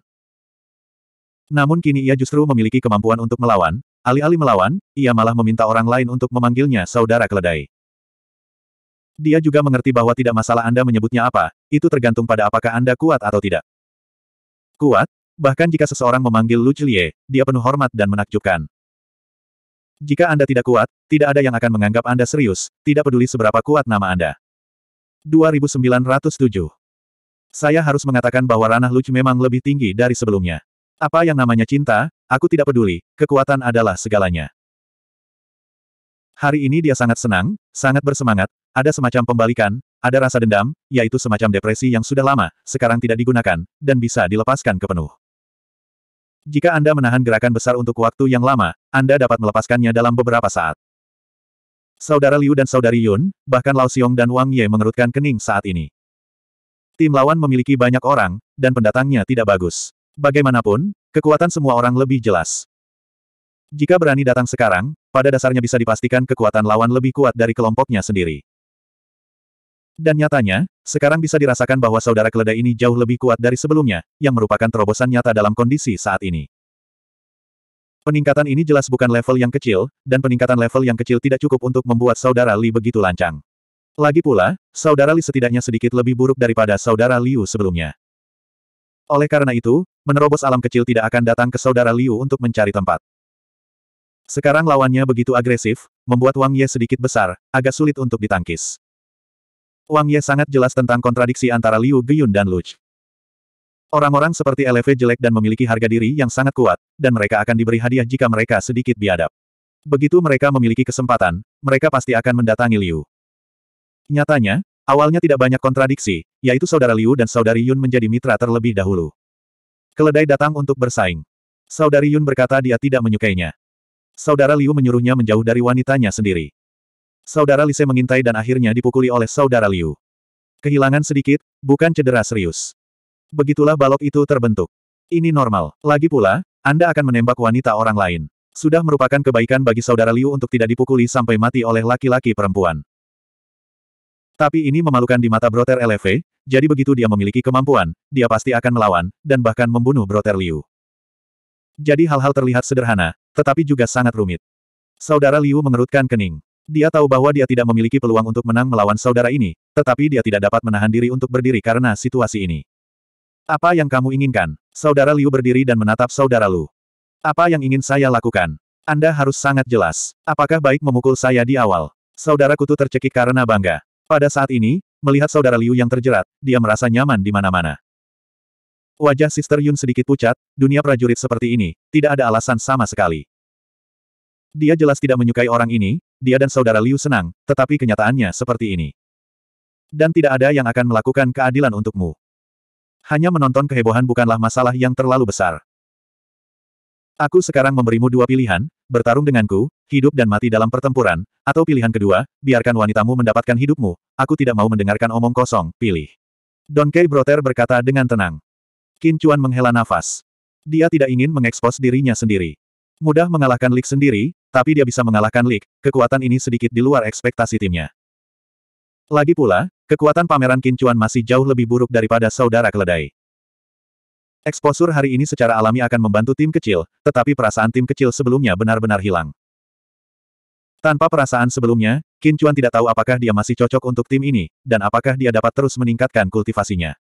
Namun kini ia justru memiliki kemampuan untuk melawan, alih-alih melawan, ia malah meminta orang lain untuk memanggilnya saudara keledai. Dia juga mengerti bahwa tidak masalah Anda menyebutnya apa, itu tergantung pada apakah Anda kuat atau tidak. Kuat, bahkan jika seseorang memanggil Lu Chilie, dia penuh hormat dan menakjubkan. Jika Anda tidak kuat, tidak ada yang akan menganggap Anda serius, tidak peduli seberapa kuat nama Anda. 2907 Saya harus mengatakan bahwa ranah Luch memang lebih tinggi dari sebelumnya. Apa yang namanya cinta, aku tidak peduli, kekuatan adalah segalanya. Hari ini dia sangat senang, sangat bersemangat, ada semacam pembalikan, ada rasa dendam, yaitu semacam depresi yang sudah lama, sekarang tidak digunakan, dan bisa dilepaskan ke penuh. Jika Anda menahan gerakan besar untuk waktu yang lama, Anda dapat melepaskannya dalam beberapa saat. Saudara Liu dan Saudari Yun, bahkan Lao Xiong dan Wang Ye mengerutkan kening saat ini. Tim lawan memiliki banyak orang, dan pendatangnya tidak bagus. Bagaimanapun, kekuatan semua orang lebih jelas. Jika berani datang sekarang, pada dasarnya bisa dipastikan kekuatan lawan lebih kuat dari kelompoknya sendiri. Dan nyatanya, sekarang bisa dirasakan bahwa saudara keledai ini jauh lebih kuat dari sebelumnya, yang merupakan terobosan nyata dalam kondisi saat ini. Peningkatan ini jelas bukan level yang kecil, dan peningkatan level yang kecil tidak cukup untuk membuat saudara Li begitu lancang. Lagi pula, saudara Li setidaknya sedikit lebih buruk daripada saudara Liu sebelumnya. Oleh karena itu, menerobos alam kecil tidak akan datang ke saudara Liu untuk mencari tempat. Sekarang lawannya begitu agresif, membuat Wang Ye sedikit besar, agak sulit untuk ditangkis. Wang Ye sangat jelas tentang kontradiksi antara Liu Geyun dan Luch. Orang-orang seperti LV jelek dan memiliki harga diri yang sangat kuat, dan mereka akan diberi hadiah jika mereka sedikit biadab. Begitu mereka memiliki kesempatan, mereka pasti akan mendatangi Liu. Nyatanya, awalnya tidak banyak kontradiksi, yaitu saudara Liu dan saudari Yun menjadi mitra terlebih dahulu. Keledai datang untuk bersaing. Saudari Yun berkata dia tidak menyukainya. Saudara Liu menyuruhnya menjauh dari wanitanya sendiri. Saudara Lise mengintai dan akhirnya dipukuli oleh saudara Liu. Kehilangan sedikit, bukan cedera serius. Begitulah balok itu terbentuk. Ini normal. Lagi pula, Anda akan menembak wanita orang lain. Sudah merupakan kebaikan bagi saudara Liu untuk tidak dipukuli sampai mati oleh laki-laki perempuan. Tapi ini memalukan di mata Broter LV, jadi begitu dia memiliki kemampuan, dia pasti akan melawan, dan bahkan membunuh Broter Liu. Jadi hal-hal terlihat sederhana, tetapi juga sangat rumit. Saudara Liu mengerutkan kening. Dia tahu bahwa dia tidak memiliki peluang untuk menang melawan saudara ini, tetapi dia tidak dapat menahan diri untuk berdiri karena situasi ini. Apa yang kamu inginkan? Saudara Liu berdiri dan menatap saudara Lu. Apa yang ingin saya lakukan? Anda harus sangat jelas. Apakah baik memukul saya di awal? Saudara Kutu tercekik karena bangga. Pada saat ini, melihat saudara Liu yang terjerat, dia merasa nyaman di mana-mana. Wajah Sister Yun sedikit pucat, dunia prajurit seperti ini, tidak ada alasan sama sekali. Dia jelas tidak menyukai orang ini, dia dan saudara Liu senang, tetapi kenyataannya seperti ini. Dan tidak ada yang akan melakukan keadilan untukmu. Hanya menonton kehebohan bukanlah masalah yang terlalu besar. Aku sekarang memberimu dua pilihan, bertarung denganku, hidup dan mati dalam pertempuran, atau pilihan kedua, biarkan wanitamu mendapatkan hidupmu, aku tidak mau mendengarkan omong kosong, pilih. Donkey Broter berkata dengan tenang. Qin Chuan menghela nafas. Dia tidak ingin mengekspos dirinya sendiri. Mudah mengalahkan Lik sendiri, tapi dia bisa mengalahkan Lik, kekuatan ini sedikit di luar ekspektasi timnya. Lagi pula, kekuatan pameran Qin Chuan masih jauh lebih buruk daripada saudara keledai. Eksposur hari ini secara alami akan membantu tim kecil, tetapi perasaan tim kecil sebelumnya benar-benar hilang. Tanpa perasaan sebelumnya, Qin Chuan tidak tahu apakah dia masih cocok untuk tim ini, dan apakah dia dapat terus meningkatkan kultivasinya.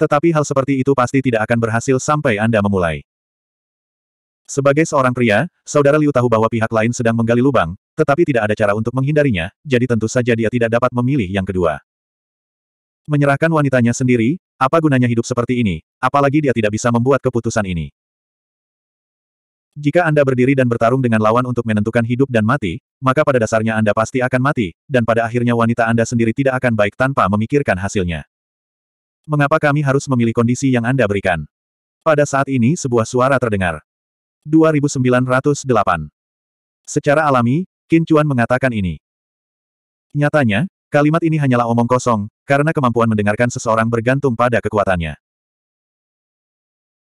Tetapi hal seperti itu pasti tidak akan berhasil sampai Anda memulai. Sebagai seorang pria, saudara Liu tahu bahwa pihak lain sedang menggali lubang, tetapi tidak ada cara untuk menghindarinya, jadi tentu saja dia tidak dapat memilih yang kedua. Menyerahkan wanitanya sendiri, apa gunanya hidup seperti ini, apalagi dia tidak bisa membuat keputusan ini. Jika Anda berdiri dan bertarung dengan lawan untuk menentukan hidup dan mati, maka pada dasarnya Anda pasti akan mati, dan pada akhirnya wanita Anda sendiri tidak akan baik tanpa memikirkan hasilnya. Mengapa kami harus memilih kondisi yang Anda berikan? Pada saat ini sebuah suara terdengar. 2908. Secara alami, Qin Chuan mengatakan ini. Nyatanya, kalimat ini hanyalah omong kosong, karena kemampuan mendengarkan seseorang bergantung pada kekuatannya.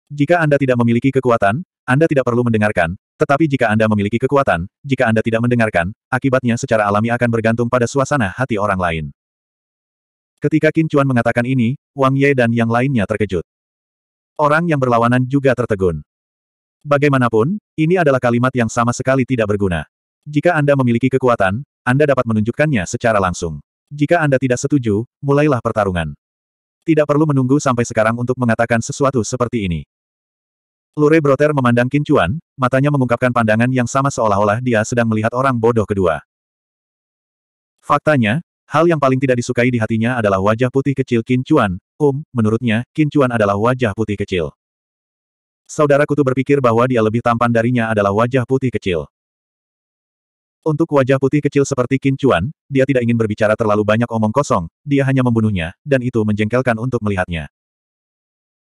Jika Anda tidak memiliki kekuatan, Anda tidak perlu mendengarkan, tetapi jika Anda memiliki kekuatan, jika Anda tidak mendengarkan, akibatnya secara alami akan bergantung pada suasana hati orang lain. Ketika Qin Chuan mengatakan ini, Wang Ye dan yang lainnya terkejut. Orang yang berlawanan juga tertegun. Bagaimanapun, ini adalah kalimat yang sama sekali tidak berguna. Jika Anda memiliki kekuatan, Anda dapat menunjukkannya secara langsung. Jika Anda tidak setuju, mulailah pertarungan. Tidak perlu menunggu sampai sekarang untuk mengatakan sesuatu seperti ini. Lure Broter memandang Qin Chuan, matanya mengungkapkan pandangan yang sama seolah-olah dia sedang melihat orang bodoh kedua. Faktanya, Hal yang paling tidak disukai di hatinya adalah wajah putih kecil Qin Chuan. Um, menurutnya, Qin Chuan adalah wajah putih kecil. Saudara Kutu berpikir bahwa dia lebih tampan darinya adalah wajah putih kecil. Untuk wajah putih kecil seperti Qin Chuan, dia tidak ingin berbicara terlalu banyak omong kosong, dia hanya membunuhnya, dan itu menjengkelkan untuk melihatnya.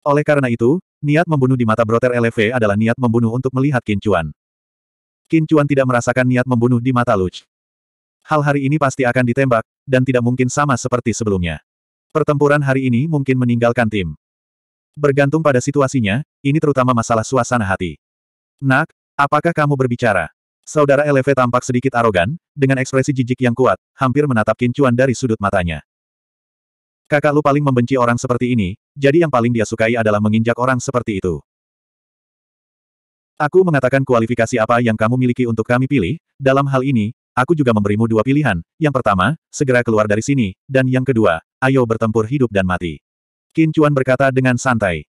Oleh karena itu, niat membunuh di mata Broter LV adalah niat membunuh untuk melihat Qin Chuan. Qin Chuan tidak merasakan niat membunuh di mata Luch. Hal hari ini pasti akan ditembak, dan tidak mungkin sama seperti sebelumnya. Pertempuran hari ini mungkin meninggalkan tim. Bergantung pada situasinya, ini terutama masalah suasana hati. Nak, apakah kamu berbicara? Saudara Eleve tampak sedikit arogan, dengan ekspresi jijik yang kuat, hampir menatap kincuan dari sudut matanya. Kakak lu paling membenci orang seperti ini, jadi yang paling dia sukai adalah menginjak orang seperti itu. Aku mengatakan kualifikasi apa yang kamu miliki untuk kami pilih, dalam hal ini, aku juga memberimu dua pilihan, yang pertama, segera keluar dari sini, dan yang kedua, ayo bertempur hidup dan mati. Qin Chuan berkata dengan santai.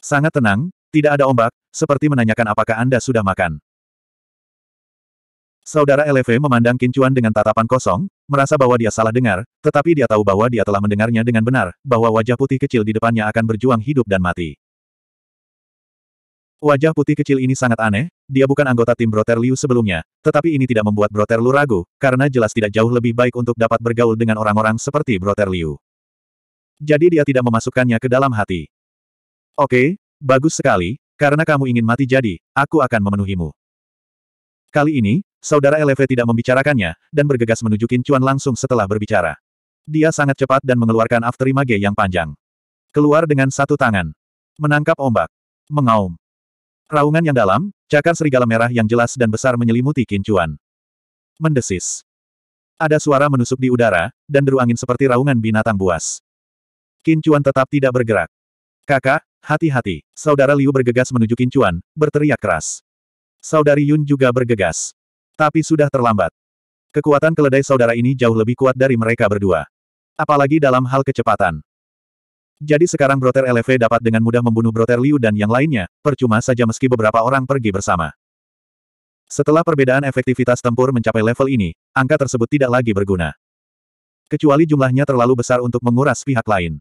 Sangat tenang, tidak ada ombak, seperti menanyakan apakah Anda sudah makan. Saudara LV memandang Qin Chuan dengan tatapan kosong, merasa bahwa dia salah dengar, tetapi dia tahu bahwa dia telah mendengarnya dengan benar, bahwa wajah putih kecil di depannya akan berjuang hidup dan mati. Wajah putih kecil ini sangat aneh, dia bukan anggota tim Broter Liu sebelumnya, tetapi ini tidak membuat Broter Lu ragu, karena jelas tidak jauh lebih baik untuk dapat bergaul dengan orang-orang seperti Broter Liu. Jadi dia tidak memasukkannya ke dalam hati. Oke, bagus sekali, karena kamu ingin mati jadi, aku akan memenuhimu. Kali ini, saudara LV tidak membicarakannya, dan bergegas menuju Kincuan langsung setelah berbicara. Dia sangat cepat dan mengeluarkan afterimage yang panjang. Keluar dengan satu tangan. Menangkap ombak. Mengaum. Raungan yang dalam, cakar serigala merah yang jelas dan besar menyelimuti kincuan. Mendesis. Ada suara menusuk di udara, dan deru angin seperti raungan binatang buas. Kincuan tetap tidak bergerak. Kakak, hati-hati. Saudara Liu bergegas menuju Kincuan, berteriak keras. Saudari Yun juga bergegas. Tapi sudah terlambat. Kekuatan keledai saudara ini jauh lebih kuat dari mereka berdua. Apalagi dalam hal kecepatan. Jadi sekarang Broter LV dapat dengan mudah membunuh Broter Liu dan yang lainnya, percuma saja meski beberapa orang pergi bersama. Setelah perbedaan efektivitas tempur mencapai level ini, angka tersebut tidak lagi berguna. Kecuali jumlahnya terlalu besar untuk menguras pihak lain.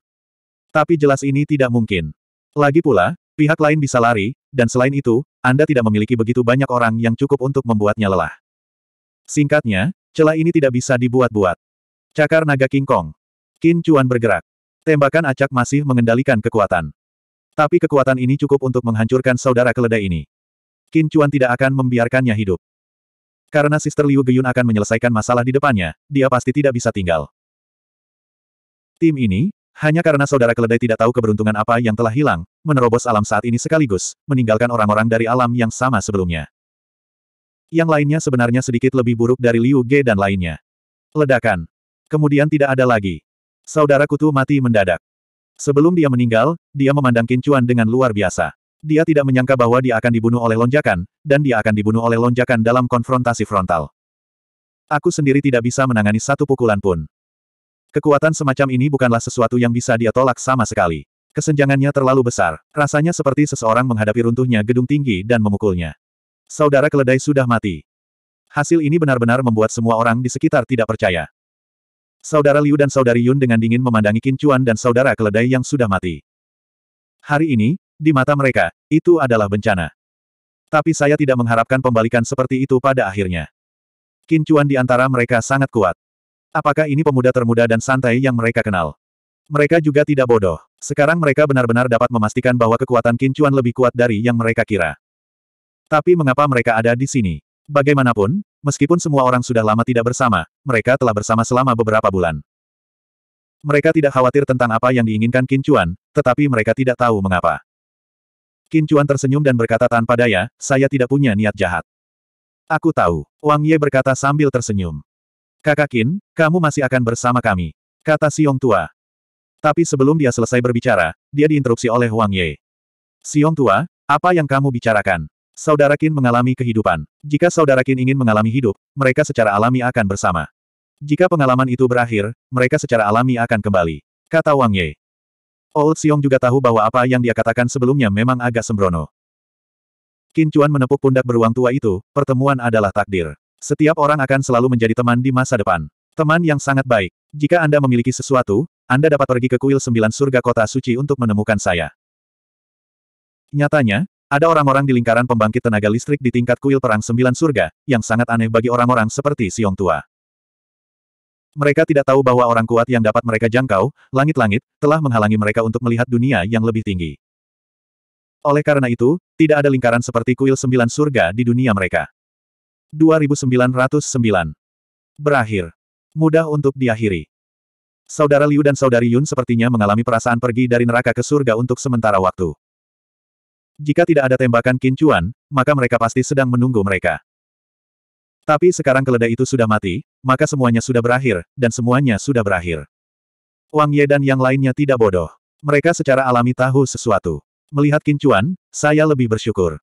Tapi jelas ini tidak mungkin. Lagi pula, pihak lain bisa lari, dan selain itu, Anda tidak memiliki begitu banyak orang yang cukup untuk membuatnya lelah. Singkatnya, celah ini tidak bisa dibuat-buat. Cakar naga King Kong. Qin Chuan bergerak. Tembakan acak masih mengendalikan kekuatan. Tapi kekuatan ini cukup untuk menghancurkan saudara keledai ini. Qin Chuan tidak akan membiarkannya hidup. Karena Sister Liu Geyun akan menyelesaikan masalah di depannya, dia pasti tidak bisa tinggal. Tim ini, hanya karena saudara keledai tidak tahu keberuntungan apa yang telah hilang, menerobos alam saat ini sekaligus, meninggalkan orang-orang dari alam yang sama sebelumnya. Yang lainnya sebenarnya sedikit lebih buruk dari Liu Ge dan lainnya. Ledakan. Kemudian tidak ada lagi. Saudara kutu mati mendadak. Sebelum dia meninggal, dia memandang Kincuan dengan luar biasa. Dia tidak menyangka bahwa dia akan dibunuh oleh lonjakan, dan dia akan dibunuh oleh lonjakan dalam konfrontasi frontal. Aku sendiri tidak bisa menangani satu pukulan pun. Kekuatan semacam ini bukanlah sesuatu yang bisa dia tolak sama sekali. Kesenjangannya terlalu besar, rasanya seperti seseorang menghadapi runtuhnya gedung tinggi dan memukulnya. Saudara keledai sudah mati. Hasil ini benar-benar membuat semua orang di sekitar tidak percaya. Saudara Liu dan saudari Yun dengan dingin memandangi Kincuan dan saudara keledai yang sudah mati. Hari ini, di mata mereka, itu adalah bencana. Tapi saya tidak mengharapkan pembalikan seperti itu pada akhirnya. Kincuan di antara mereka sangat kuat. Apakah ini pemuda termuda dan santai yang mereka kenal? Mereka juga tidak bodoh. Sekarang mereka benar-benar dapat memastikan bahwa kekuatan Kincuan lebih kuat dari yang mereka kira. Tapi mengapa mereka ada di sini? Bagaimanapun, meskipun semua orang sudah lama tidak bersama, mereka telah bersama selama beberapa bulan. Mereka tidak khawatir tentang apa yang diinginkan Kincuan, tetapi mereka tidak tahu mengapa. Kincuan tersenyum dan berkata tanpa daya, saya tidak punya niat jahat. Aku tahu, Wang Ye berkata sambil tersenyum. Kakak Kin, kamu masih akan bersama kami. Kata Siong Tua. Tapi sebelum dia selesai berbicara, dia diinterupsi oleh Wang Ye. Siong Tua, apa yang kamu bicarakan? Saudara Qin mengalami kehidupan. Jika saudara Qin ingin mengalami hidup, mereka secara alami akan bersama. Jika pengalaman itu berakhir, mereka secara alami akan kembali. Kata Wang Ye. Old Xiong juga tahu bahwa apa yang dia katakan sebelumnya memang agak sembrono. Qin Chuan menepuk pundak beruang tua itu, pertemuan adalah takdir. Setiap orang akan selalu menjadi teman di masa depan. Teman yang sangat baik. Jika Anda memiliki sesuatu, Anda dapat pergi ke kuil sembilan surga kota suci untuk menemukan saya. Nyatanya, ada orang-orang di lingkaran pembangkit tenaga listrik di tingkat kuil perang sembilan surga, yang sangat aneh bagi orang-orang seperti Siong Tua. Mereka tidak tahu bahwa orang kuat yang dapat mereka jangkau, langit-langit, telah menghalangi mereka untuk melihat dunia yang lebih tinggi. Oleh karena itu, tidak ada lingkaran seperti kuil sembilan surga di dunia mereka. 2909 Berakhir. Mudah untuk diakhiri. Saudara Liu dan Saudari Yun sepertinya mengalami perasaan pergi dari neraka ke surga untuk sementara waktu. Jika tidak ada tembakan kincuan, maka mereka pasti sedang menunggu mereka. Tapi sekarang keledai itu sudah mati, maka semuanya sudah berakhir, dan semuanya sudah berakhir. Wang Ye dan yang lainnya tidak bodoh. Mereka secara alami tahu sesuatu. Melihat kincuan, saya lebih bersyukur.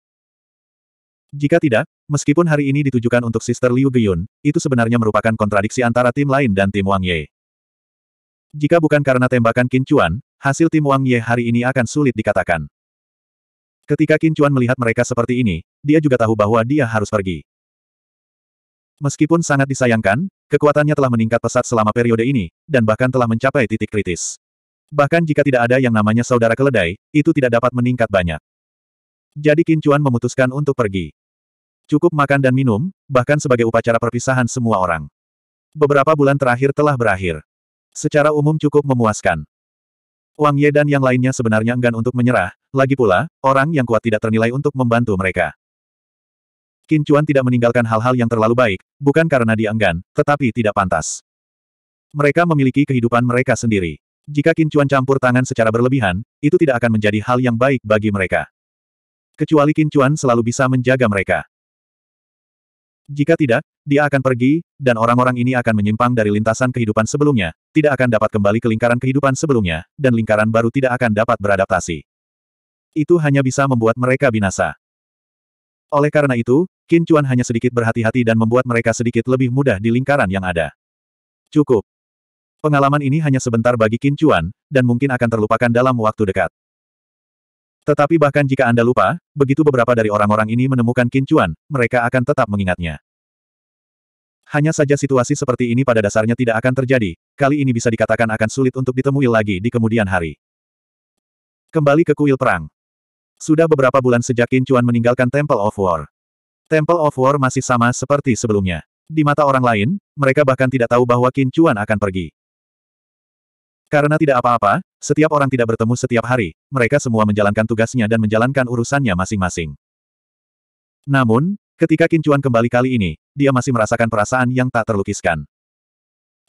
Jika tidak, meskipun hari ini ditujukan untuk Sister Liu Geyun, itu sebenarnya merupakan kontradiksi antara tim lain dan tim Wang Ye. Jika bukan karena tembakan kincuan, hasil tim Wang Ye hari ini akan sulit dikatakan. Ketika Qin Chuan melihat mereka seperti ini, dia juga tahu bahwa dia harus pergi. Meskipun sangat disayangkan, kekuatannya telah meningkat pesat selama periode ini, dan bahkan telah mencapai titik kritis. Bahkan jika tidak ada yang namanya saudara keledai, itu tidak dapat meningkat banyak. Jadi Qin Chuan memutuskan untuk pergi. Cukup makan dan minum, bahkan sebagai upacara perpisahan semua orang. Beberapa bulan terakhir telah berakhir. Secara umum cukup memuaskan. Wang Ye dan yang lainnya sebenarnya enggan untuk menyerah, lagi pula, orang yang kuat tidak ternilai untuk membantu mereka. Qin Chuan tidak meninggalkan hal-hal yang terlalu baik, bukan karena dia enggan, tetapi tidak pantas. Mereka memiliki kehidupan mereka sendiri. Jika Qin Chuan campur tangan secara berlebihan, itu tidak akan menjadi hal yang baik bagi mereka. Kecuali Qin Chuan selalu bisa menjaga mereka. Jika tidak, dia akan pergi, dan orang-orang ini akan menyimpang dari lintasan kehidupan sebelumnya, tidak akan dapat kembali ke lingkaran kehidupan sebelumnya, dan lingkaran baru tidak akan dapat beradaptasi. Itu hanya bisa membuat mereka binasa. Oleh karena itu, Qin Chuan hanya sedikit berhati-hati dan membuat mereka sedikit lebih mudah di lingkaran yang ada. Cukup. Pengalaman ini hanya sebentar bagi Qin Chuan, dan mungkin akan terlupakan dalam waktu dekat. Tetapi bahkan jika Anda lupa, begitu beberapa dari orang-orang ini menemukan kincuan, mereka akan tetap mengingatnya. Hanya saja situasi seperti ini pada dasarnya tidak akan terjadi, kali ini bisa dikatakan akan sulit untuk ditemui lagi di kemudian hari. Kembali ke kuil perang. Sudah beberapa bulan sejak Kincuan meninggalkan Temple of War. Temple of War masih sama seperti sebelumnya. Di mata orang lain, mereka bahkan tidak tahu bahwa Kincuan akan pergi. Karena tidak apa-apa, setiap orang tidak bertemu setiap hari, mereka semua menjalankan tugasnya dan menjalankan urusannya masing-masing. Namun, ketika Kincuan kembali kali ini, dia masih merasakan perasaan yang tak terlukiskan.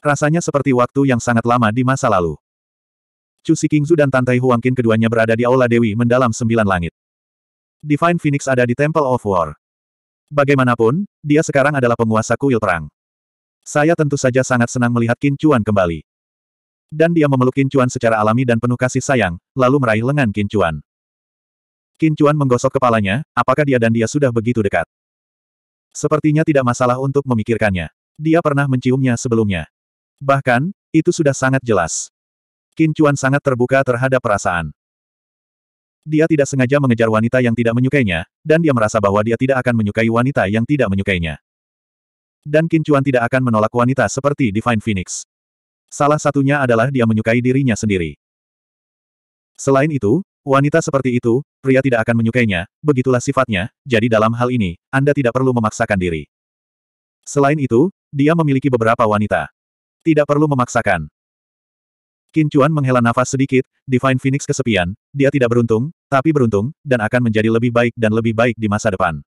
Rasanya seperti waktu yang sangat lama di masa lalu. Chu Xikingzu dan Tantai Huangqin keduanya berada di Aula Dewi mendalam sembilan langit. Divine Phoenix ada di Temple of War. Bagaimanapun, dia sekarang adalah penguasa kuil perang. Saya tentu saja sangat senang melihat Kincuan kembali. Dan dia memeluk Kincuan secara alami dan penuh kasih sayang, lalu meraih lengan Kincuan. Kincuan menggosok kepalanya, apakah dia dan dia sudah begitu dekat? Sepertinya tidak masalah untuk memikirkannya. Dia pernah menciumnya sebelumnya. Bahkan, itu sudah sangat jelas. Kincuan sangat terbuka terhadap perasaan. Dia tidak sengaja mengejar wanita yang tidak menyukainya, dan dia merasa bahwa dia tidak akan menyukai wanita yang tidak menyukainya. Dan Kincuan tidak akan menolak wanita seperti Divine Phoenix. Salah satunya adalah dia menyukai dirinya sendiri. Selain itu, wanita seperti itu, pria tidak akan menyukainya, begitulah sifatnya, jadi dalam hal ini, Anda tidak perlu memaksakan diri. Selain itu, dia memiliki beberapa wanita. Tidak perlu memaksakan. Kincuan menghela nafas sedikit, Divine Phoenix kesepian, dia tidak beruntung, tapi beruntung, dan akan menjadi lebih baik dan lebih baik di masa depan.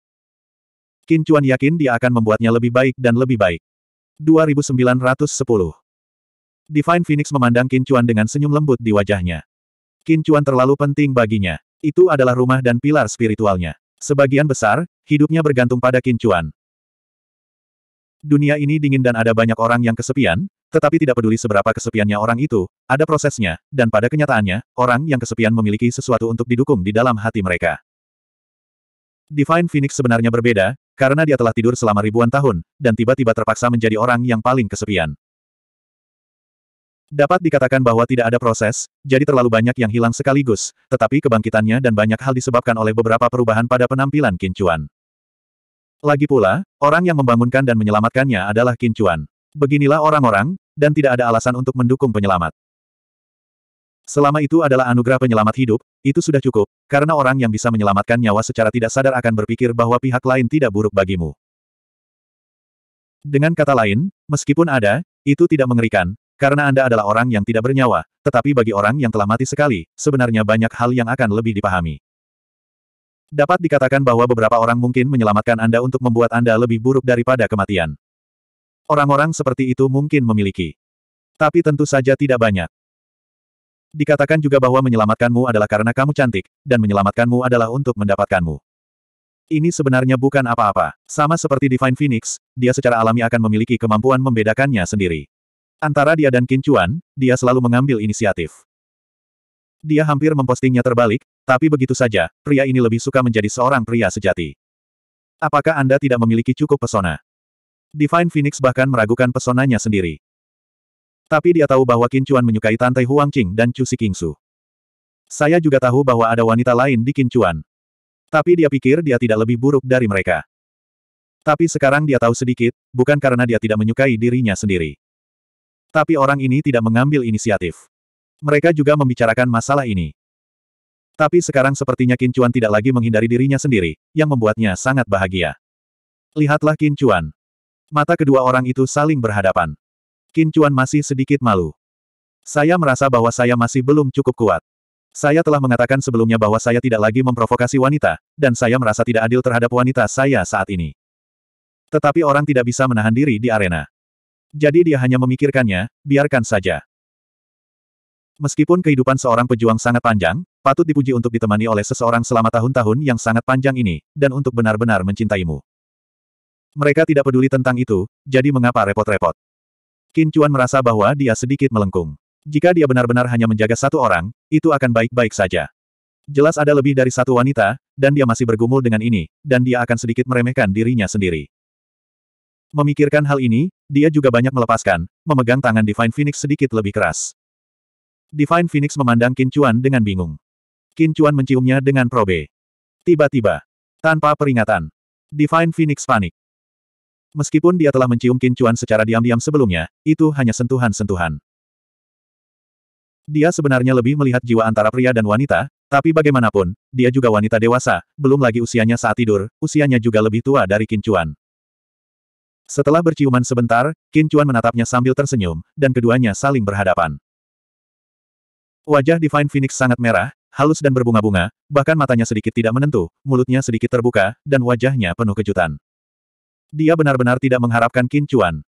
Kincuan yakin dia akan membuatnya lebih baik dan lebih baik. 2910 Divine Phoenix memandang Qin dengan senyum lembut di wajahnya. Qin terlalu penting baginya. Itu adalah rumah dan pilar spiritualnya. Sebagian besar, hidupnya bergantung pada Qin Dunia ini dingin dan ada banyak orang yang kesepian, tetapi tidak peduli seberapa kesepiannya orang itu, ada prosesnya, dan pada kenyataannya, orang yang kesepian memiliki sesuatu untuk didukung di dalam hati mereka. Divine Phoenix sebenarnya berbeda, karena dia telah tidur selama ribuan tahun, dan tiba-tiba terpaksa menjadi orang yang paling kesepian. Dapat dikatakan bahwa tidak ada proses, jadi terlalu banyak yang hilang sekaligus, tetapi kebangkitannya dan banyak hal disebabkan oleh beberapa perubahan pada penampilan Kincuan. Lagi pula, orang yang membangunkan dan menyelamatkannya adalah Kincuan. Beginilah orang-orang, dan tidak ada alasan untuk mendukung penyelamat. Selama itu adalah anugerah penyelamat hidup, itu sudah cukup, karena orang yang bisa menyelamatkan nyawa secara tidak sadar akan berpikir bahwa pihak lain tidak buruk bagimu. Dengan kata lain, meskipun ada, itu tidak mengerikan, karena Anda adalah orang yang tidak bernyawa, tetapi bagi orang yang telah mati sekali, sebenarnya banyak hal yang akan lebih dipahami. Dapat dikatakan bahwa beberapa orang mungkin menyelamatkan Anda untuk membuat Anda lebih buruk daripada kematian. Orang-orang seperti itu mungkin memiliki. Tapi tentu saja tidak banyak. Dikatakan juga bahwa menyelamatkanmu adalah karena kamu cantik, dan menyelamatkanmu adalah untuk mendapatkanmu. Ini sebenarnya bukan apa-apa. Sama seperti Divine Phoenix, dia secara alami akan memiliki kemampuan membedakannya sendiri. Antara dia dan Kincuan, dia selalu mengambil inisiatif. Dia hampir mempostingnya terbalik, tapi begitu saja, pria ini lebih suka menjadi seorang pria sejati. Apakah Anda tidak memiliki cukup pesona? Divine Phoenix bahkan meragukan pesonanya sendiri. Tapi dia tahu bahwa Kincuan menyukai Tante Huang Qing dan Chu Si Saya juga tahu bahwa ada wanita lain di Kincuan. Tapi dia pikir dia tidak lebih buruk dari mereka. Tapi sekarang dia tahu sedikit, bukan karena dia tidak menyukai dirinya sendiri. Tapi orang ini tidak mengambil inisiatif. Mereka juga membicarakan masalah ini. Tapi sekarang sepertinya Kincuan tidak lagi menghindari dirinya sendiri, yang membuatnya sangat bahagia. Lihatlah Kincuan. Mata kedua orang itu saling berhadapan. Kincuan masih sedikit malu. Saya merasa bahwa saya masih belum cukup kuat. Saya telah mengatakan sebelumnya bahwa saya tidak lagi memprovokasi wanita, dan saya merasa tidak adil terhadap wanita saya saat ini. Tetapi orang tidak bisa menahan diri di arena. Jadi dia hanya memikirkannya, biarkan saja. Meskipun kehidupan seorang pejuang sangat panjang, patut dipuji untuk ditemani oleh seseorang selama tahun-tahun yang sangat panjang ini, dan untuk benar-benar mencintaimu. Mereka tidak peduli tentang itu, jadi mengapa repot-repot? Qin Chuan merasa bahwa dia sedikit melengkung. Jika dia benar-benar hanya menjaga satu orang, itu akan baik-baik saja. Jelas ada lebih dari satu wanita, dan dia masih bergumul dengan ini, dan dia akan sedikit meremehkan dirinya sendiri. Memikirkan hal ini, dia juga banyak melepaskan, memegang tangan Divine Phoenix sedikit lebih keras. Divine Phoenix memandang Qin Chuan dengan bingung. Qin Chuan menciumnya dengan probe. Tiba-tiba, tanpa peringatan, Divine Phoenix panik. Meskipun dia telah mencium Qin Chuan secara diam-diam sebelumnya, itu hanya sentuhan-sentuhan. Dia sebenarnya lebih melihat jiwa antara pria dan wanita, tapi bagaimanapun, dia juga wanita dewasa, belum lagi usianya saat tidur, usianya juga lebih tua dari Qin Chuan. Setelah berciuman sebentar, Qin Chuan menatapnya sambil tersenyum, dan keduanya saling berhadapan. Wajah Divine Phoenix sangat merah, halus dan berbunga-bunga, bahkan matanya sedikit tidak menentu, mulutnya sedikit terbuka, dan wajahnya penuh kejutan. Dia benar-benar tidak mengharapkan Qin Chuan.